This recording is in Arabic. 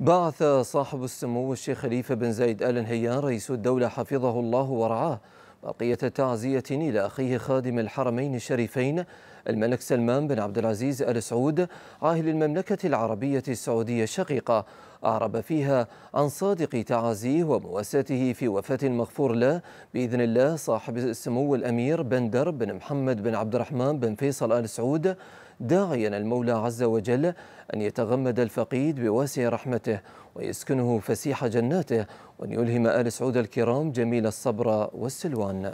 بعث صاحب السمو الشيخ خليفة بن زايد آل نهيان رئيس الدولة حفظه الله ورعاه بقية تعزية إلى أخيه خادم الحرمين الشريفين الملك سلمان بن عبد العزيز آل سعود عاهل المملكة العربية السعودية الشقيقة أعرب فيها عن صادق تعازيه ومواساته في وفاة المغفور له بإذن الله صاحب السمو الأمير بن بن محمد بن عبد الرحمن بن فيصل آل سعود داعيا المولى عز وجل أن يتغمد الفقيد بواسع رحمته ويسكنه فسيح جناته وأن يلهم آل سعود الكرام جميل الصبر والسلوان